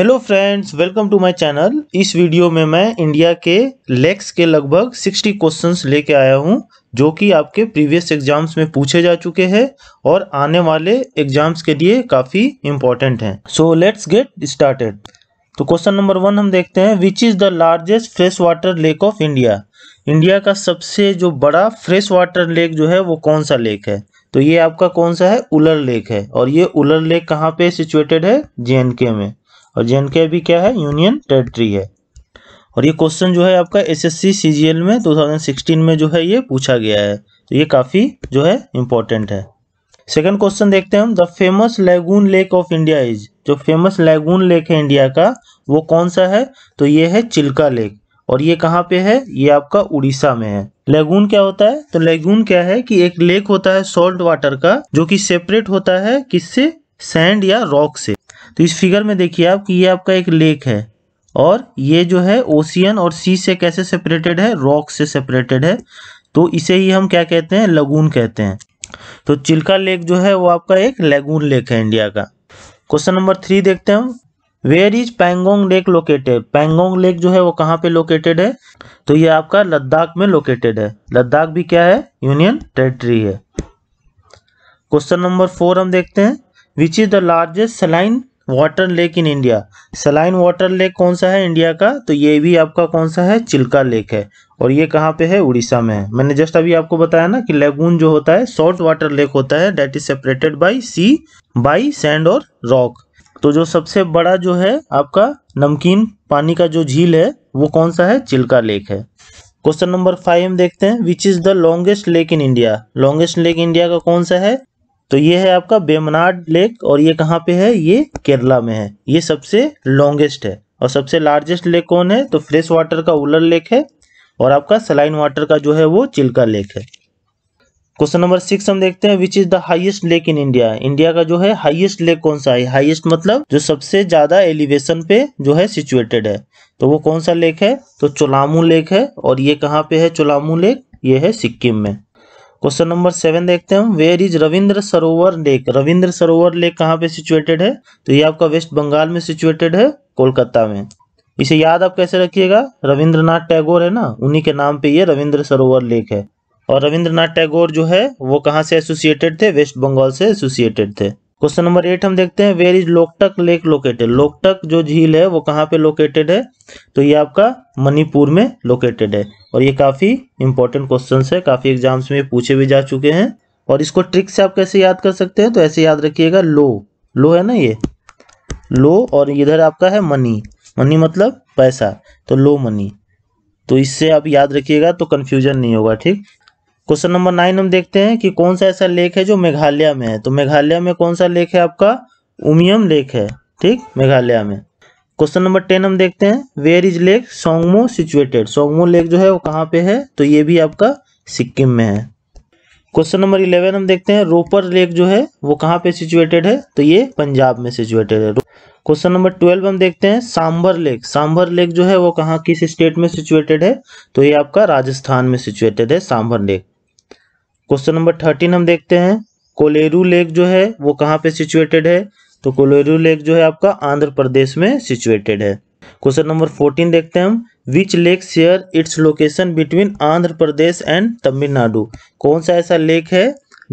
hello friends welcome to my channel इस video में मैं इंडिया के लेक्स के लगभग 60 क्वेश्चंस लेके आया हूं जो कि आपके प्रीवियस एग्जाम्स में पूछे जा चुके हैं और आने वाले एग्जाम्स के लिए काफ़ी इम्पोर्टेंट हैं सो लेट्स गेट स्टार्टेड तो क्वेश्चन नंबर वन हम देखते हैं which is the largest fresh water lake of India India का सबसे जो बड़ा फ्रेश वाटर लेक जो है वो कौन सा लेक है तो ये आपका कौन सा है उलर लेक है और ये उलर लेक कहाँ पे सिचुएटेड है जे में और जे भी क्या है यूनियन टेरिटरी है और ये क्वेश्चन जो है आपका एसएससी सीजीएल में 2016 में जो है ये पूछा गया है तो ये काफ़ी जो है इम्पोर्टेंट है सेकंड क्वेश्चन देखते हैं हम the famous lagoon lake of India is जो फेमस लैगून लेक है इंडिया का वो कौन सा है तो ये है चिल्का लेक और ये कहाँ पे है ये आपका उड़ीसा में है लेगून क्या होता है तो लेगून क्या है कि एक लेक होता है सॉल्ट वाटर का जो कि सेपरेट होता है किससे सैंड या रॉक से तो इस फिगर में देखिए आप कि ये आपका एक लेक है और ये जो है ओशियन और सी से कैसे सेपरेटेड है रॉक से सेपरेटेड है तो इसे ही हम क्या कहते हैं लगून कहते हैं तो चिल्का लेक जो है वो आपका एक लेगून लेक है इंडिया का क्वेश्चन नंबर थ्री देखते हैं हम where is Pangong lake located Pangong lake जो है वो कहाँ पे लोकेटेड है तो ये आपका लद्दाख में लोकेटेड है लद्दाख भी क्या है यूनियन टेरिटरी है क्वेश्चन नंबर फोर हम देखते हैं which is the largest saline water lake in India saline water lake कौन सा है इंडिया का तो ये भी आपका कौन सा है चिल्का लेक है और ये कहाँ पे है उड़ीसा में है मैंने जस्ट अभी आपको बताया ना कि लेगून जो होता है सॉल्ट वाटर लेक होता है that is separated by sea by sand और रॉक तो जो सबसे बड़ा जो है आपका नमकीन पानी का जो झील है वो कौन सा है चिल्का लेक है क्वेश्चन नंबर फाइव हम देखते हैं which is the longest lake in India longest lake India का कौन सा है तो ये है आपका बेमनाड लेक और ये कहाँ पे है ये केरला में है ये सबसे लॉन्गेस्ट है और सबसे लार्जेस्ट लेक कौन है तो फ्रेश वाटर का उलर लेक है और आपका सलाइन वाटर का जो है वो चिल्का लेक है क्वेश्चन नंबर सिक्स हम देखते हैं which is the highest lake in India India का जो है हाईएस्ट लेक कौन सा है हाईएस्ट मतलब जो सबसे ज्यादा एलिवेशन पे जो है सिचुएटेड है तो वो कौन सा लेक है तो चोलामू लेक है और ये कहाँ पे है चोलामू लेक ये है सिक्किम में क्वेश्चन नंबर सेवन देखते हैं वेयर इज रविंद्र सरोवर लेक रविंद्र सरोवर लेक कहाँ पे सिचुएटेड है तो ये आपका वेस्ट बंगाल में सिचुएटेड है कोलकाता में इसे याद आप कैसे रखिएगा रविंद्रनाथ टैगोर है ना उन्हीं के नाम पे ये रविंद्र सरोवर लेक है और रविंद्रनाथ टैगोर जो है वो कहाँ से एसोसिएटेड थे वेस्ट बंगाल से एसोसिएटेड थे क्वेश्चन नंबर एट हम देखते हैं where is Loktak lake located Loktak जो झील है वो कहाँ पे लोकेटेड है तो ये आपका मणिपुर में लोकेटेड है और ये काफ़ी इंपॉर्टेंट क्वेश्चन है काफ़ी एग्जाम्स में पूछे भी जा चुके हैं और इसको ट्रिक से आप कैसे याद कर सकते हैं तो ऐसे याद रखिएगा लो लो है ना ये लो और इधर आपका है मनी मनी मतलब पैसा तो लो मनी तो इससे आप याद रखिएगा तो कन्फ्यूजन नहीं होगा ठीक क्वेश्चन नंबर नाइन हम देखते हैं कि कौन सा ऐसा लेक है जो मेघालय में है तो मेघालय में कौन सा लेक है आपका उमियम लेक है ठीक मेघालय में क्वेश्चन नंबर टेन हम देखते हैं where is lake Tsongmo situated Tsongmo lake जो है वो कहाँ पे है तो ये भी आपका सिक्किम में है क्वेश्चन नंबर इलेवन हम देखते हैं रोपर लेक जो है वो कहाँ पे सिचुएटेड है तो ये पंजाब में सिचुएटेड है क्वेश्चन नंबर ट्वेल्व हम देखते हैं सांभर लेक सांभर लेक जो है वो कहाँ किस स्टेट में सिचुएटेड है तो ये आपका राजस्थान में सिचुएटेड है Sambhar lake question number thirteen हम देखते हैं कोलेरू लेक जो है वो कहाँ पे सिचुएटेड है तो कोलेरू लेक जो है आपका आंध्र प्रदेश में सिचुएटेड है क्वेश्चन नंबर फोर्टीन देखते हैं हम which lake share its location between Andhra Pradesh and Tamil Nadu कौन सा ऐसा लेक है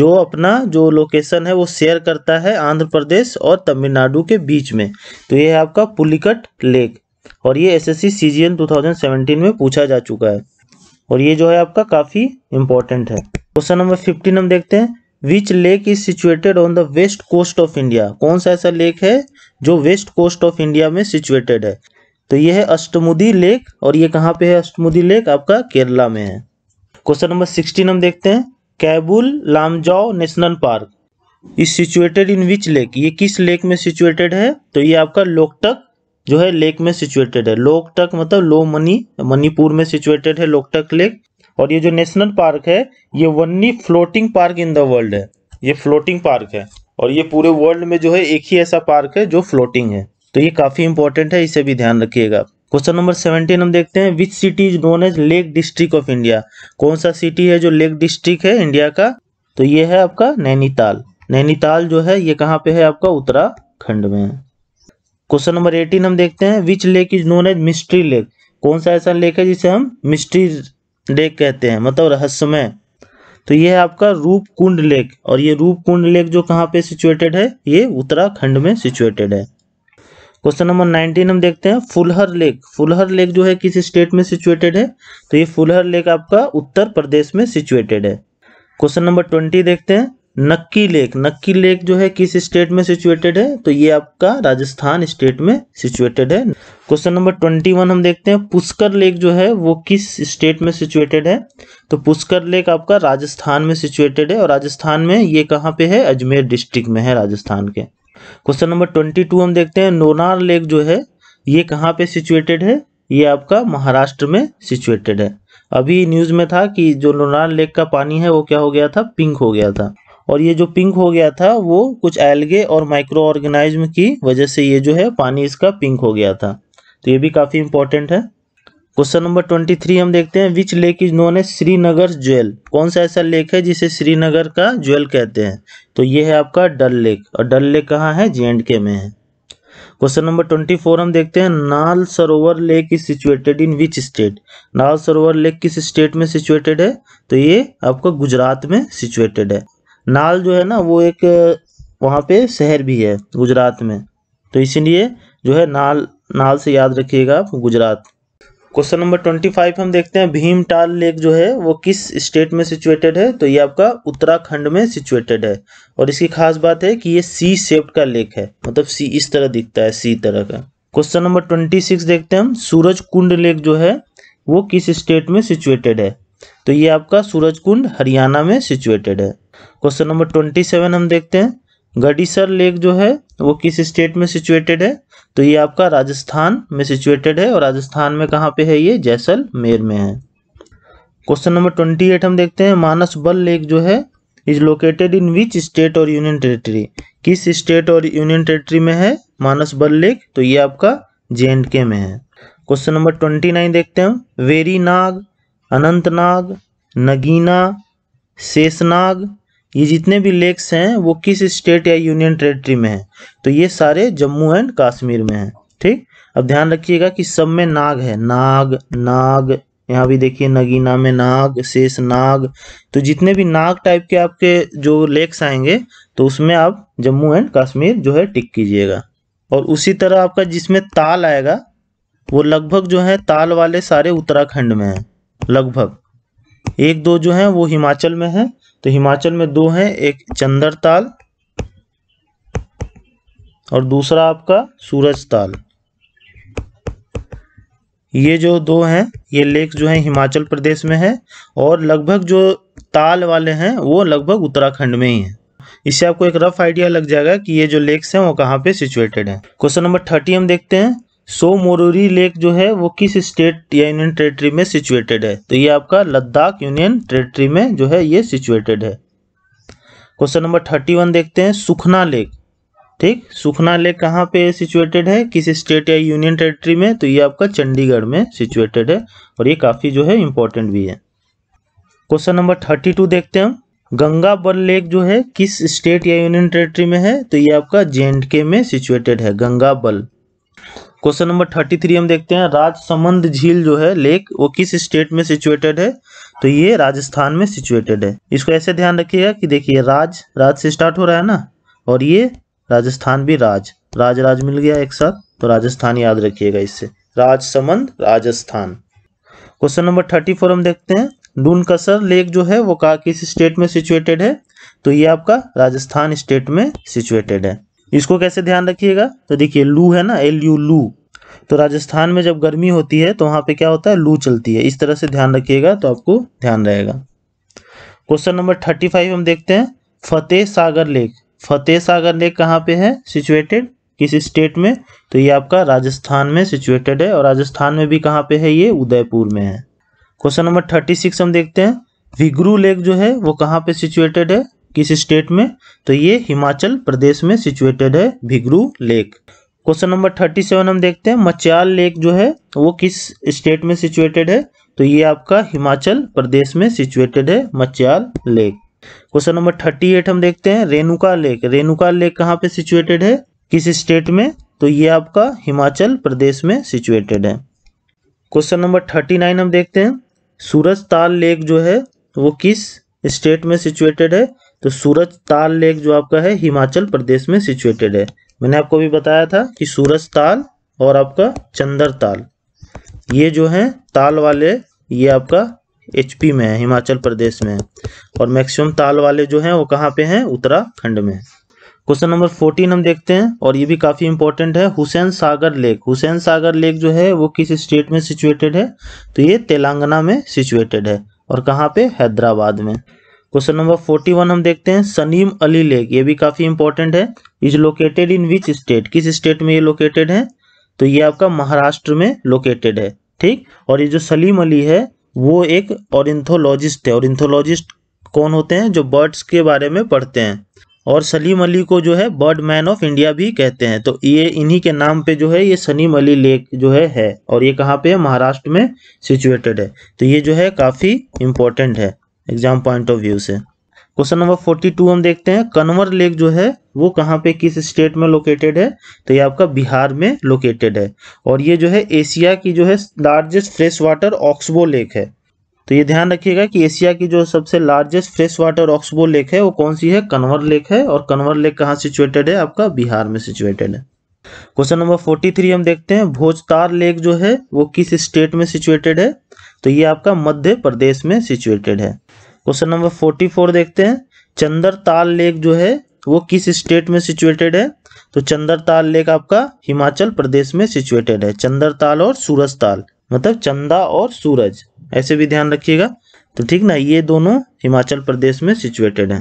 जो अपना जो लोकेशन है वो शेयर करता है आंध्र प्रदेश और तमिलनाडु के बीच में तो ये है आपका पुलिकट लेक और ये एस एस सी में पूछा जा चुका है और ये जो है आपका काफ़ी इंपॉर्टेंट है क्वेश्चन नंबर फिफ्टीन हम देखते हैं which lake is situated on the west coast of India कौन सा ऐसा लेक है जो वेस्ट कोस्ट ऑफ इंडिया में सिचुएटेड है तो ये है अष्टमुदी लेक और ये कहाँ पे है अष्टमुदी लेक आपका केरला में है क्वेश्चन नंबर सिक्सटीन हम देखते हैं Keibul Lamjao national park is situated in which lake ये किस लेक में सिचुएटेड है तो ये आपका लोकटक जो है लेक में सिचुएटेड है लोकटक मतलब लो मनी मणिपुर में सिचुएटेड है लोकटक लेक और ये जो नेशनल पार्क है ये only floating park in the world है ये फ्लोटिंग पार्क है और ये पूरे वर्ल्ड में जो है एक ही ऐसा पार्क है जो फ्लोटिंग है तो ये काफी इंपॉर्टेंट है इसे भी ध्यान रखिएगा क्वेश्चन नंबर सेवेंटीन हम देखते हैं which city is known as lake district of India कौन सा सिटी है जो लेक डिस्ट्रिक्ट है इंडिया का तो ये है आपका नैनीताल नैनीताल जो है ये कहाँ पे है आपका उत्तराखंड में क्वेश्चन नंबर एटीन हम देखते हैं which lake is known as mystery lake कौन सा ऐसा लेक है जिसे हम मिस्ट्री लेक कहते हैं मतलब रहस्यमय तो ये है आपका रूप कुंड लेक और ये रूप कुंड लेक जो कहाँ पे सिचुएटेड है ये उत्तराखंड में सिचुएटेड है क्वेश्चन नंबर नाइनटीन हम देखते हैं फुलहर लेक फुलहर लेक जो है किस स्टेट में सिचुएटेड है तो ये फुलहर लेक आपका उत्तर प्रदेश में सिचुएटेड है क्वेश्चन नंबर ट्वेंटी देखते हैं नक्की लेक नक्की लेक जो है किस स्टेट में सिचुएटेड है तो ये आपका राजस्थान स्टेट में सिचुएटेड है क्वेश्चन नंबर ट्वेंटी वन हम देखते हैं पुष्कर लेक जो है वो किस स्टेट में सिचुएटेड है तो पुष्कर लेक आपका राजस्थान में सिचुएटेड है और राजस्थान में ये कहाँ पे है अजमेर डिस्ट्रिक्ट में है राजस्थान के क्वेश्चन नंबर ट्वेंटी टू हम देखते हैं नोनार लेक जो है ये कहाँ पे सिचुएटेड है ये आपका महाराष्ट्र में सिचुएटेड है अभी न्यूज़ में था कि जो नोनार लेक का पानी है वो क्या हो गया था पिंक हो गया था और ये जो पिंक हो गया था वो कुछ एल्गे और माइक्रो ऑर्गेनाइज्म की वजह से ये जो है पानी इसका पिंक हो गया था तो ये भी काफ़ी इंपॉर्टेंट है क्वेश्चन नंबर ट्वेंटी थ्री हम देखते हैं विच लेक इज नोन है श्रीनगर ज्वेल कौन सा ऐसा लेक है जिसे श्रीनगर का ज्वेल कहते हैं तो ये है आपका डल लेक और डल लेक कहाँ है जे एंड के में है क्वेश्चन नंबर ट्वेंटी फोर हम देखते हैं Nal Sarovar lake is situated in which state Nal Sarovar lake किस स्टेट में सिचुएटेड है तो ये आपका गुजरात में सिचुएटेड है नाल जो है ना वो एक वहाँ पे शहर भी है गुजरात में तो इसीलिए जो है नाल नाल से याद रखिएगा आप Gujarat question number twenty five हम देखते हैं भीमटाल लेक जो है वो किस स्टेट में सिचुएटेड है तो ये आपका उत्तराखंड में सिचुएटेड है और इसकी खास बात है कि ये सी सेप्ट का लेक है मतलब सी इस तरह दिखता है सी तरह का क्वेश्चन नंबर ट्वेंटी सिक्स देखते हैं हम सूरज कुंड लेक जो है वो किस स्टेट में सिचुएटेड है तो ये आपका सूरज कुंड हरियाणा में सिचुएटेड है क्वेश्चन नंबर ट्वेंटी सेवन हम देखते हैं गडीसर लेक जो है वो किस स्टेट में सिचुएटेड है तो ये आपका राजस्थान में सिचुएटेड है और राजस्थान में कहाँ पे है ये जैसलमेर में है क्वेश्चन नंबर ट्वेंटी एट हम देखते हैं मानस बल लेक जो है is located in which state और यूनियन टेरिटरी किस स्टेट और यूनियन टेरिटरी में है मानस बल लेक तो ये आपका जे के में है क्वेश्चन नंबर ट्वेंटी नाइन देखते हैं वेरी नाग अनंतनाग नगीना शेषनाग ये जितने भी लेक्स हैं वो किस स्टेट या यूनियन टेरेटरी में है तो ये सारे जम्मू एंड कश्मीर में है ठीक अब ध्यान रखिएगा कि सब में नाग है नाग नाग यहाँ भी देखिए नगीना में नाग शेष नाग तो जितने भी नाग टाइप के आपके जो लेक्स आएंगे तो उसमें आप जम्मू एंड कश्मीर जो है टिक कीजिएगा और उसी तरह आपका जिसमें ताल आएगा वो लगभग जो है ताल वाले सारे उत्तराखंड में है लगभग एक दो जो है वो हिमाचल में है तो हिमाचल में दो हैं एक चंदर ताल और दूसरा आपका सूरज ताल ये जो दो हैं ये लेक जो है हिमाचल प्रदेश में है और लगभग जो ताल वाले हैं वो लगभग उत्तराखंड में ही हैं इससे आपको एक रफ आइडिया लग जाएगा कि ये जो लेक्स हैं वो कहाँ पे सिचुएटेड हैं क्वेश्चन नंबर थर्टी हम देखते हैं सो मोरूरी लेक जो है वो किस स्टेट या यूनियन टेरेटरी में सिचुएटेड है तो ये आपका लद्दाख यूनियन टेरेटरी में जो है ये सिचुएटेड है क्वेश्चन नंबर थर्टी वन देखते हैं सुखना लेक ठीक सुखना लेक कहाँ पे सिचुएटेड है किस स्टेट या यूनियन टेरेटरी में तो ये आपका चंडीगढ़ में सिचुएटेड है और ये काफ़ी जो है इम्पोर्टेंट भी है क्वेश्चन नंबर थर्टी टू देखते हैं हम गंगा बल लेक जो है किस स्टेट या यूनियन टेरेटरी में है तो ये आपका जे के में सिचुएटेड है गंगा बल क्वेश्चन नंबर थर्टी थ्री हम देखते हैं राजसमंद झील जो है लेक वो किस स्टेट में सिचुएटेड है तो ये राजस्थान में सिचुएटेड है इसको ऐसे ध्यान रखिएगा कि देखिए राज राज से स्टार्ट हो रहा है ना और ये राजस्थान भी राज राज राज मिल गया एक साथ तो राजस्थान याद रखिएगा इससे Rajsamand Rajasthan question number thirty four हम देखते हैं डूनकसर लेक जो है वो का किस स्टेट में सिचुएटेड है तो ये आपका राजस्थान स्टेट में सिचुएटेड है इसको कैसे ध्यान रखिएगा तो देखिए लू है ना एल यू लू तो राजस्थान में जब गर्मी होती है तो वहां पे क्या होता है लू चलती है इस तरह से ध्यान रखिएगा तो आपको ध्यान रहेगा क्वेश्चन नंबर थर्टी फाइव हम देखते हैं फतेह सागर लेक फतेह सागर लेक कहाँ पे है सिचुएटेड किस स्टेट में तो ये आपका राजस्थान में सिचुएटेड है और राजस्थान में भी कहाँ पे है ये उदयपुर में है क्वेश्चन नंबर थर्टी सिक्स हम देखते हैं विग्रू लेक जो है वो कहाँ पे सिचुएटेड है किस स्टेट में तो ये हिमाचल प्रदेश में सिचुएटेड है भिगरू lake question number thirty seven हम देखते हैं मचयाल लेक जो है वो किस स्टेट में सिचुएटेड है तो ये आपका हिमाचल प्रदेश में सिचुएटेड है Machial lake question number thirty eight हम देखते हैं रेणुका लेक रेणुका लेक कहाँ पे सिचुएटेड है किस स्टेट में तो ये आपका हिमाचल प्रदेश में सिचुएटेड है क्वेश्चन नंबर थर्टी नाइन हम देखते हैं सूरज ताल लेक जो है वो किस स्टेट में सिचुएटेड है तो सूरज ताल लेक जो आपका है हिमाचल प्रदेश में सिचुएटेड है मैंने आपको भी बताया था कि सूरज ताल और आपका चंदर ताल ये जो है ताल वाले ये आपका एचपी में है हिमाचल प्रदेश में है और मैक्सिमम ताल वाले जो हैं वो कहाँ पे हैं उत्तराखंड में क्वेश्चन नंबर फोर्टीन हम देखते हैं और ये भी काफ़ी इंपॉर्टेंट है हुसैन सागर लेक हुसैन सागर लेक जो है वो किस स्टेट में सिचुएटेड है तो ये तेलंगाना में सिचुएटेड है और कहाँ पे हैदराबाद में क्वेश्चन नंबर फोर्टी वन हम देखते हैं सनीम अली लेक ये भी काफी इंपॉर्टेंट है is located in which state किस स्टेट में ये लोकेटेड है तो ये आपका महाराष्ट्र में लोकेटेड है ठीक और ये जो सलीम अली है वो एक ऑरिंथोलॉजिस्ट है ऑरिंथोलॉजिस्ट कौन होते हैं जो बर्ड्स के बारे में पढ़ते हैं और सलीम अली को जो है बर्ड मैन ऑफ इंडिया भी कहते हैं तो ये इन्हीं के नाम पे जो है ये सलीम अली लेक जो है है और ये कहाँ पे है महाराष्ट्र में सिचुएटेड है तो ये जो है काफ़ी इम्पोर्टेंट है एग्जाम पॉइंट ऑफ व्यू से क्वेश्चन नंबर फोर्टी टू हम देखते हैं कनवर लेक जो है वो कहाँ पे किस स्टेट में लोकेटेड है तो ये आपका बिहार में लोकेटेड है और ये जो है एशिया की जो है largest fresh water oxbow lake है तो ये ध्यान रखिएगा कि एशिया की जो सबसे largest fresh water oxbow lake है वो कौन सी है कनवर लेक है और कनवर लेक कहाँ सिचुएटेड है आपका बिहार में सिचुएटेड है क्वेश्चन नंबर फोर्टी थ्री हम देखते हैं भोजतार लेक जो है वो किस स्टेट में सिचुएटेड है तो ये आपका मध्य प्रदेश में सिचुएटेड है क्वेश्चन नंबर फोर्टी फोर देखते हैं चंद्रताल लेक जो है वो किस स्टेट में सिचुएटेड है तो चंद्रताल लेक आपका हिमाचल प्रदेश में सिचुएटेड है चंद्रताल और सूरज ताल मतलब चंदा और सूरज ऐसे भी ध्यान रखिएगा तो ठीक ना ये दोनों हिमाचल प्रदेश में सिचुएटेड है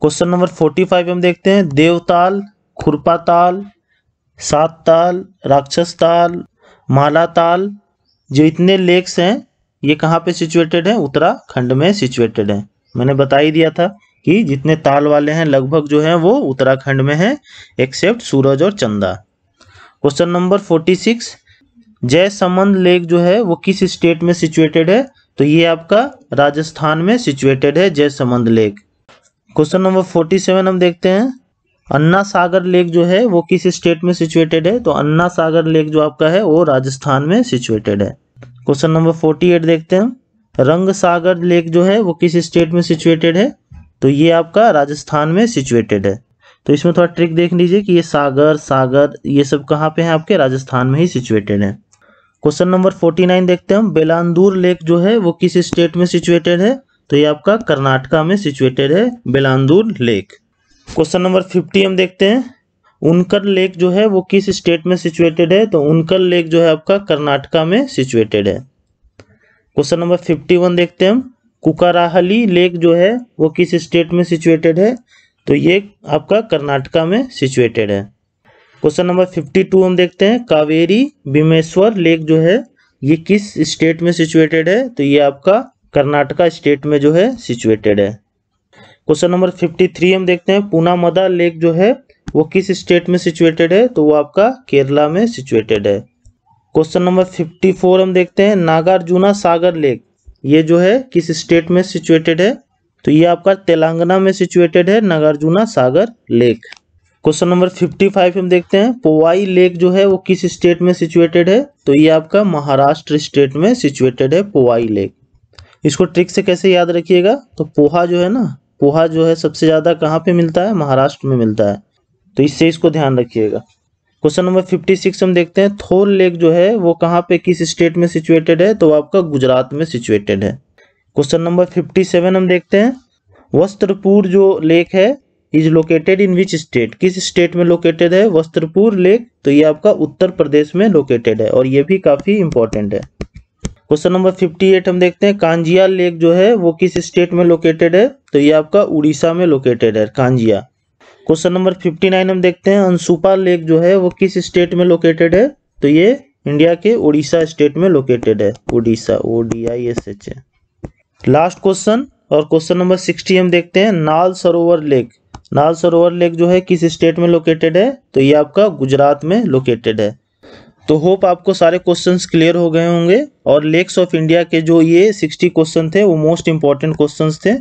क्वेश्चन नंबर फोर्टी फाइव हम देखते हैं देवताल खुरपा ताल सात ताल राक्षस ताल माला ताल जो इतने लेक्स हैं ये कहाँ पे सिचुएटेड है उत्तराखंड में सिचुएटेड है मैंने बता ही दिया था कि जितने ताल वाले हैं लगभग जो है वो उत्तराखंड में है एक्सेप्ट सूरज और चंदा क्वेश्चन नंबर फोर्टी सिक्स जय समंद लेक जो है वो किस स्टेट में सिचुएटेड है तो ये आपका राजस्थान में सिचुएटेड है Jaisamand lake question number forty seven हम देखते हैं अन्ना सागर लेक जो है वो किस स्टेट में सिचुएटेड है तो अन्ना सागर लेक जो आपका है वो राजस्थान में सिचुएटेड है क्वेश्चन नंबर फोर्टी एट देखते हैं रंग सागर लेक जो है वो किस स्टेट में सिचुएटेड है तो ये आपका राजस्थान में सिचुएटेड है तो इसमें थोड़ा ट्रिक देख लीजिए कि ये सागर सागर ये सब कहाँ पे हैं आपके राजस्थान में ही सिचुएटेड है क्वेश्चन नंबर फोर्टी नाइन देखते हैं हम बेलांदूर लेक जो है वो किस स्टेट में सिचुएटेड है तो ये आपका कर्नाटका में सिचुएटेड है Bellandur lake question number fifty हम देखते हैं उनकर लेक जो है वो किस स्टेट में सिचुएटेड है तो उनकर लेक जो है आपका कर्नाटका में सिचुएटेड है क्वेश्चन नंबर फिफ्टी वन देखते हैं हम कुकाराहली लेक जो है वो किस स्टेट में सिचुएटेड है तो ये आपका कर्नाटका में सिचुएटेड है क्वेश्चन नंबर फिफ्टी टू हम देखते हैं कावेरी भीमेश्वर लेक जो है ये किस स्टेट में सिचुएटेड है तो ये आपका कर्नाटका स्टेट में जो है सिचुएटेड है क्वेश्चन नंबर फिफ्टी थ्री हम देखते हैं पूनामदा लेक जो है वो किस स्टेट में सिचुएटेड है तो वो आपका केरला में सिचुएटेड है क्वेश्चन नंबर फिफ्टी फोर हम देखते हैं नागार्जुना सागर लेक ये जो है किस स्टेट में सिचुएटेड है तो ये आपका तेलंगाना में सिचुएटेड है Nagarjuna Sagar lake question number fifty five हम देखते हैं पोवाई लेक जो है वो किस स्टेट में सिचुएटेड है तो ये आपका महाराष्ट्र स्टेट में सिचुएटेड है पोवाई लेक इसको ट्रिक से कैसे याद रखिएगा तो पोहा जो है ना पोहा जो है सबसे ज़्यादा कहाँ पे मिलता है महाराष्ट्र में मिलता है तो इससे इसको ध्यान रखिएगा क्वेश्चन नंबर फिफ्टी सिक्स हम देखते हैं थोर लेक जो है वो कहाँ पे किस स्टेट में सिचुएटेड है तो आपका गुजरात में सिचुएटेड है क्वेश्चन नंबर फिफ्टी सेवन हम देखते हैं वस्त्रपुर जो लेक है is located in which state किस स्टेट में लोकेटेड है वस्त्रपुर लेक तो ये आपका उत्तर प्रदेश में लोकेटेड है और ये भी काफ़ी इंपॉर्टेंट है क्वेश्चन नंबर फिफ्टी एट हम देखते हैं कांजिया लेक जो है वो किस स्टेट में लोकेटेड है तो ये आपका उड़ीसा में लोकेटेड है Kanjia question number fifty nine हम देखते हैं अंशुपा लेक जो है वो किस स्टेट में लोकेटेड है तो ये इंडिया के उड़ीसा स्टेट में लोकेटेड है Orissa O D I S H A last question और क्वेश्चन नंबर सिक्सटी हम देखते हैं नाल सरोवर लेक नाल सरोवर लेक जो है किस स्टेट में लोकेटेड है तो ये आपका गुजरात में लोकेटेड है तो होप आपको सारे क्वेश्चंस क्लियर हो गए होंगे और लेक्स ऑफ इंडिया के जो ये सिक्सटी क्वेश्चन थे वो मोस्ट इम्पॉर्टेंट क्वेश्चन थे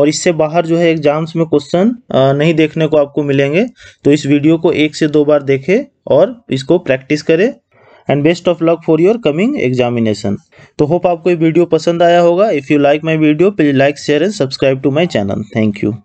और इससे बाहर जो है एग्जाम्स में क्वेश्चन नहीं देखने को आपको मिलेंगे तो इस वीडियो को एक से दो बार देखें और इसको प्रैक्टिस करें and best of luck for your coming examination तो होप आपको ये वीडियो पसंद आया होगा if you like my video please like share and subscribe to my channel thank you